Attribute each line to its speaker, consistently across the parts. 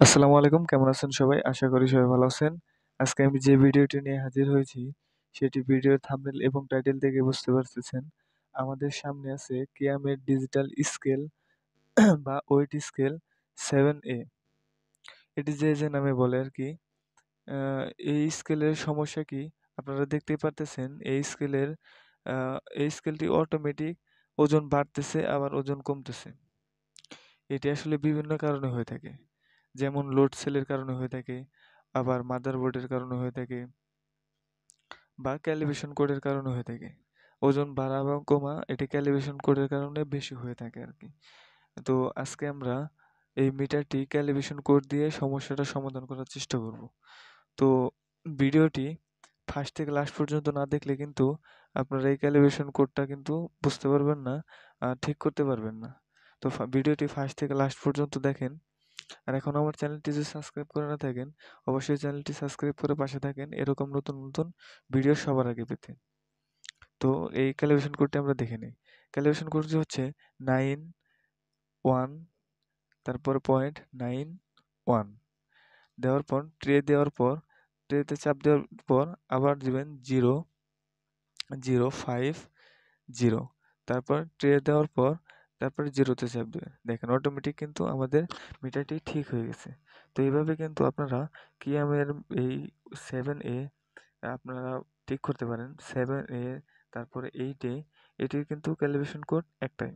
Speaker 1: আসসালামু আলাইকুম কেমন আছেন সবাই আশা করি সবাই ভালো আছেন আজকে আমি যে ভিডিওটি নিয়ে হাজির হয়েছি সেটি ভিডিওর থামনেল এবং টাইটেল থেকে বুঝতে পারতেছেন আমাদের সামনে আছে কিয়ামের ডিজিটাল স্কেল বা ওয়েট স্কেল সেভেন এ এটি যে যে নামে বলে আর কি এই স্কেলের সমস্যা কি আপনারা দেখতে পারতেছেন এই স্কেলের এই স্কেলটি অটোমেটিক ওজন বাড়তেছে আবার ওজন কমতেছে এটি আসলে বিভিন্ন কারণে হয়ে থাকে যেমন লোড সেলের কারণে হয়ে থাকে আবার মাদারবোর্ডের কারণে হয়ে থাকে বা ক্যালিভেশন কোডের কারণে হয়ে থাকে ওজন বাড়া বা কমা এটি ক্যালিভেশন কোডের কারণে বেশি হয়ে থাকে আর কি তো আজকে আমরা এই মিটারটি ক্যালিভেশন কোড দিয়ে সমস্যাটা সমাধান করার চেষ্টা করব তো ভিডিওটি ফার্স্ট থেকে লাস্ট পর্যন্ত না দেখলে কিন্তু আপনারা এই ক্যালিভেশন কোডটা কিন্তু বুঝতে পারবেন না ঠিক করতে পারবেন না তো ভিডিওটি ফার্স্ট থেকে লাস্ট পর্যন্ত দেখেন আর এখনও আমার চ্যানেলটি যদি সাবস্ক্রাইব করে না থাকেন অবশ্যই চ্যানেলটি সাবস্ক্রাইব করে পাশে থাকেন এরকম নতুন নতুন ভিডিও সবার আগে পেতে তো এই ক্যালিভেশন কোডটি আমরা দেখে নিই ক্যালিভেশন কোডটি হচ্ছে নাইন ওয়ান তারপর পয়েন্ট নাইন ওয়ান দেওয়ার পর ট্রে দেওয়ার পর ট্রেতে চাপ দেওয়ার পর আবার দিবেন জিরো জিরো ফাইভ জিরো তারপর ট্রে দেওয়ার পর তারপরে জিরোতে চাপ দেবেন দেখেন অটোমেটিক কিন্তু আমাদের মিটারটি ঠিক হয়ে গেছে তো এইভাবে কিন্তু আপনারা কিয়ামের এই সেভেন এ আপনারা ঠিক করতে পারেন সেভেন এ তারপরে এইট এ এটির কিন্তু ক্যালিভেশন কোড একটাই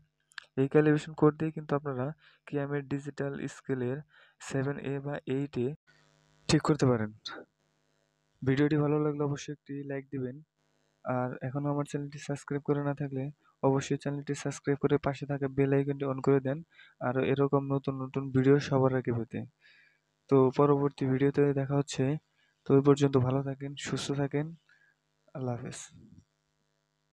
Speaker 1: এই ক্যালিভেশন কোড দিয়ে কিন্তু আপনারা কিয়ামের ডিজিটাল স্কেলের সেভেন এ বা এইট এ ঠিক করতে পারেন ভিডিওটি ভালো লাগলে অবশ্যই একটি লাইক দিবেন আর এখনও আমার চ্যানেলটি সাবস্ক্রাইব করে না থাকলে অবশ্যই চ্যানেলটি সাবস্ক্রাইব করে পাশে থাকা বেল আইকনটি অন করে দেন আর এরকম নতুন নতুন ভিডিও সবার আগে পেতে তো পরবর্তী ভিডিওতে দেখা হচ্ছে তো ওই পর্যন্ত ভালো থাকেন সুস্থ থাকেন আল্লাহ হাফেজ